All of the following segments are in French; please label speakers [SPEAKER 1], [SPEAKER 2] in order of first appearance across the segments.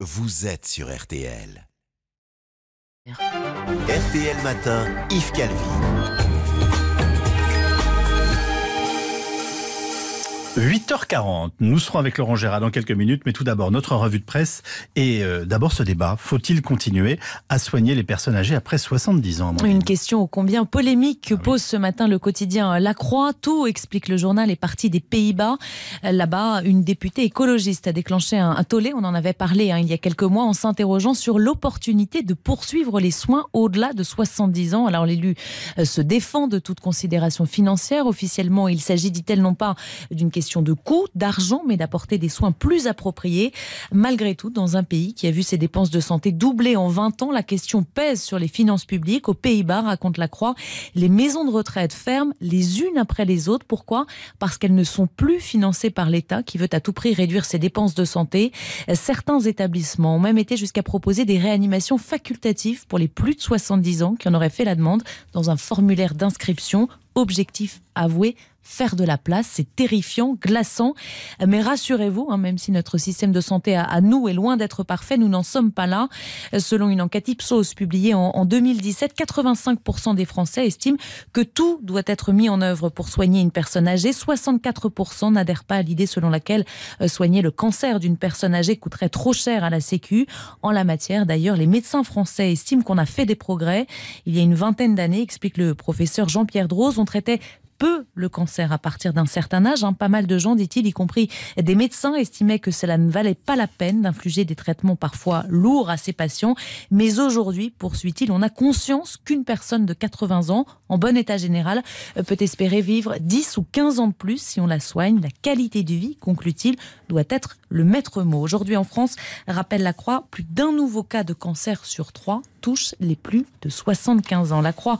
[SPEAKER 1] Vous êtes sur RTL. RTL Matin, Yves Calvi. 8h40, nous serons avec Laurent Gérard dans quelques minutes, mais tout d'abord notre revue de presse et euh, d'abord ce débat. Faut-il continuer à soigner les personnes âgées après 70 ans Une question ô combien polémique que ah pose ce matin le quotidien La Croix. Tout, explique le journal, est parti des Pays-Bas. Là-bas, une députée écologiste a déclenché un, tollé, on en avait parlé hein, il y a quelques mois, en s'interrogeant sur l'opportunité de poursuivre les soins au-delà de 70 ans. Alors l'élu euh, se défend de toute considération financière. Officiellement, il s'agit, dit-elle, non pas d'une question de coûts, d'argent, mais d'apporter des soins plus appropriés. Malgré tout, dans un pays qui a vu ses dépenses de santé doubler en 20 ans, la question pèse sur les finances publiques. Aux Pays-Bas, raconte la Croix, les maisons de retraite ferment les unes après les autres. Pourquoi Parce qu'elles ne sont plus financées par l'État qui veut à tout prix réduire ses dépenses de santé. Certains établissements ont même été jusqu'à proposer des réanimations facultatives pour les plus de 70 ans qui en auraient fait la demande dans un formulaire d'inscription Objectif avoué, faire de la place, c'est terrifiant, glaçant. Mais rassurez-vous, hein, même si notre système de santé à, nous est loin d'être parfait, nous n'en sommes pas là. Selon une enquête Ipsos publiée en, 2017, 85% des Français estiment que tout doit être mis en œuvre pour soigner une personne âgée. 64% n'adhèrent pas à l'idée selon laquelle euh, soigner le cancer d'une personne âgée coûterait trop cher à la Sécu. En la matière, d'ailleurs, les médecins français estiment qu'on a fait des progrès. Il y a une vingtaine d'années, explique le professeur Jean-Pierre Droz, traitait peu le cancer à partir d'un certain âge. Hein. Pas mal de gens, dit-il, y compris des médecins, estimaient que cela ne valait pas la peine d'infliger des traitements parfois lourds à ces patients. Mais aujourd'hui, poursuit-il, on a conscience qu'une personne de 80 ans, en bon état général, euh, peut espérer vivre 10 ou 15 ans de plus si on la soigne. La qualité de vie, conclut-il, doit être le maître mot. Aujourd'hui en France, rappelle la Croix, plus d'un nouveau cas de cancer sur trois touche les plus de 75 ans. La Croix,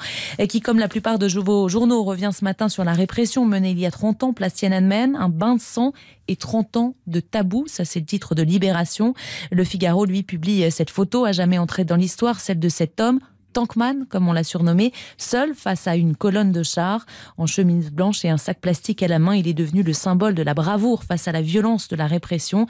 [SPEAKER 1] qui comme la plupart de vos journaux revient ce matin sur la répression menée il y a 30 ans, place Tiananmen, un bain de sang et 30 ans de tabou, ça c'est le titre de Libération. Le Figaro, lui, publie cette photo à jamais entrée dans l'histoire, celle de cet homme Tankman, comme on l'a surnommé, seul face à une colonne de chars. En chemise blanche et un sac plastique à la main, il est devenu le symbole de la bravoure face à la violence de la répression.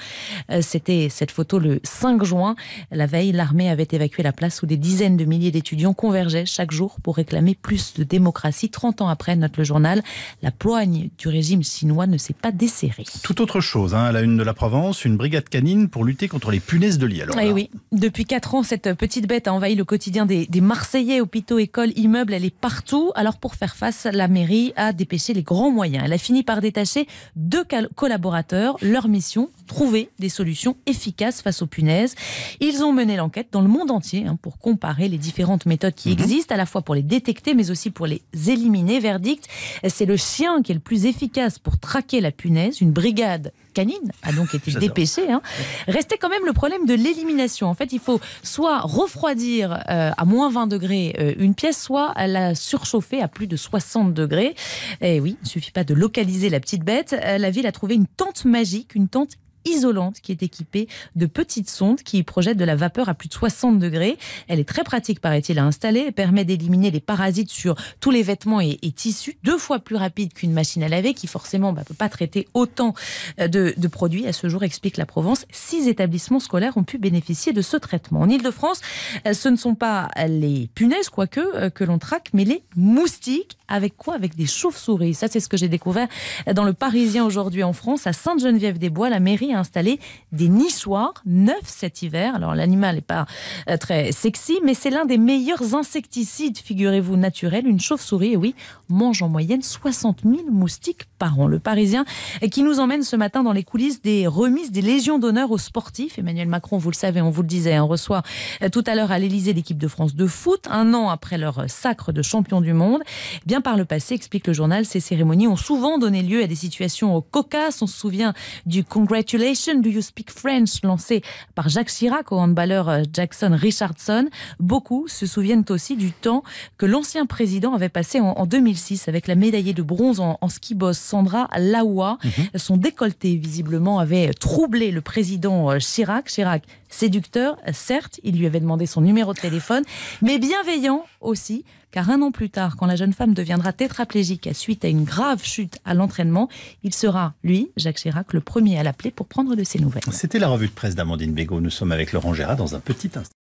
[SPEAKER 1] Euh, c'était cette photo le 5 juin. La veille, l'armée avait évacué la place où des dizaines de milliers d'étudiants convergeaient chaque jour pour réclamer plus de démocratie. 30 ans après, note le journal, la ploigne du régime chinois ne s'est pas desserrée. Tout autre chose, hein. à la une de la Provence, une brigade canine pour lutter contre les punaises de lit. Eh oui, depuis 4 ans, cette petite bête a envahi le quotidien des Marseillais, hôpitaux, écoles, immeubles, elle est partout. Alors pour faire face, la mairie a dépêché les grands moyens. Elle a fini par détacher deux collaborateurs. Leur mission, trouver des solutions efficaces face aux punaises. Ils ont mené l'enquête dans le monde entier hein, pour comparer les différentes méthodes qui mhm. existent, à la fois pour les détecter mais aussi pour les éliminer. Verdict, c'est le chien qui est le plus efficace pour traquer la punaise. Une brigade canine a donc été dépêchée. Hein. Restait quand même le problème de l'élimination. En fait, il faut soit refroidir euh, à moins 20 degrés euh, une pièce, soit à la surchauffer à plus de 60 degrés. Et eh oui, il ne suffit pas de localiser la petite bête. Euh, la ville a trouvé une tente magique, une tente isolante qui est équipée de petites sondes qui projettent de la vapeur à plus de 60 degrés. Elle est très pratique, paraît-il, à installer. Elle permet d'éliminer les parasites sur tous les vêtements et, tissus, deux fois plus rapide qu'une machine à laver qui forcément ne bah, peut pas traiter autant euh, de, de, produits. À ce jour, explique la Provence, six établissements scolaires ont pu bénéficier de ce traitement. En Ile-de-France, euh, ce ne sont pas les punaises, quoique, euh, que l'on traque, mais les moustiques. Avec quoi Avec des chauves-souris. Ça, c'est ce que j'ai découvert dans le Parisien aujourd'hui en France. À Sainte-Geneviève-des-Bois, la mairie a installé des nichoirs neufs cet hiver. Alors, l'animal n'est pas euh, très sexy, mais c'est l'un des meilleurs insecticides, figurez-vous, naturel. Une chauve-souris, oui, mange en moyenne 60 000 moustiques par an. Le Parisien euh, qui nous emmène ce matin dans les coulisses des remises des Légions d'honneur aux sportifs. Emmanuel Macron, vous le savez, on vous le disait, on hein, reçoit euh, tout à l'heure à l'Elysée l'équipe de France de foot, un an après leur sacre de champion du monde par le passé, explique le journal. Ces cérémonies ont souvent donné lieu à des situations cocasses. On se souvient du Congratulations, Do You Speak French lancé par Jacques Chirac au handballeur euh, Jackson Richardson. Beaucoup se souviennent aussi du temps que l'ancien président avait passé en, 2006 avec la médaillée de bronze en, ski boss Sandra Laoua. Mhm. Son décolleté visiblement avait troublé le président euh, Chirac. Chirac Séducteur, certes, il lui avait demandé son numéro de téléphone, mais bienveillant aussi, car un an plus tard, quand la jeune femme deviendra tétraplégique à suite à une grave chute à l'entraînement, il sera, lui, Jacques Chirac, le premier à l'appeler pour prendre de ses nouvelles. C'était la revue de presse d'Amandine Bégaud. Nous sommes avec Laurent Gérard dans un petit instant.